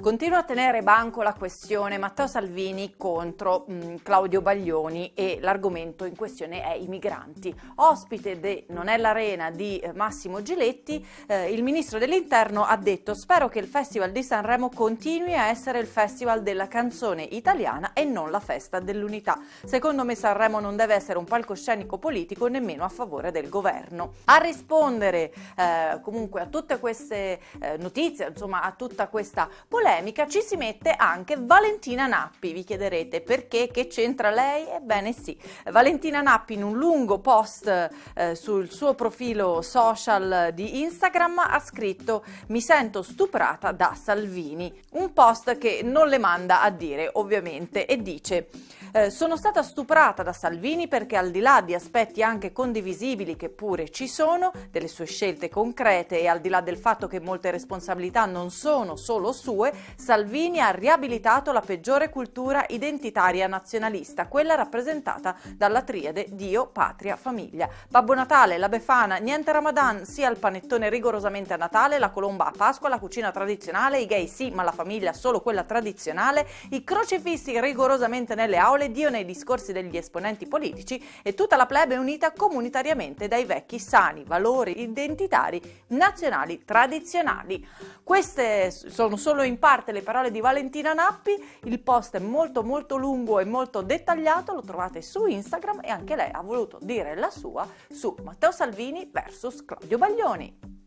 Continua a tenere banco la questione Matteo Salvini contro mh, mm, Claudio Baglioni e l'argomento in questione è i migranti. Ospite de Non è l'arena di eh, Massimo Giletti, eh, il ministro dell'interno ha detto spero che il Festival di Sanremo continui a essere il festival della canzone italiana e non la festa dell'unità. Secondo me Sanremo non deve essere un palcoscenico politico nemmeno a favore del governo. A rispondere eh, comunque a tutte queste eh, notizie, insomma a tutta questa polemica, polemica ci si mette anche Valentina Nappi. Vi chiederete perché, che c'entra lei? Ebbene sì, Valentina Nappi in un lungo post eh, sul suo profilo social di Instagram ha scritto mi sento stuprata da Salvini, un post che non le manda a dire ovviamente e dice eh, sono stata stuprata da Salvini perché al di là di aspetti anche condivisibili che pure ci sono, delle sue scelte concrete e al di là del fatto che molte responsabilità non sono solo sue, Salvini ha riabilitato la peggiore cultura identitaria nazionalista, quella rappresentata dalla triade Dio, Patria, Famiglia. Babbo Natale, la Befana, niente Ramadan, sia il panettone rigorosamente a Natale, la colomba a Pasqua, la cucina tradizionale, i gay sì, ma la famiglia solo quella tradizionale, i crocifissi rigorosamente nelle aule, Dio nei discorsi degli esponenti politici e tutta la plebe unita comunitariamente dai vecchi sani valori identitari nazionali tradizionali. Queste sono solo in parte parte le parole di Valentina Nappi, il post è molto molto lungo e molto dettagliato, lo trovate su Instagram e anche lei ha voluto dire la sua su Matteo Salvini vs Claudio Baglioni.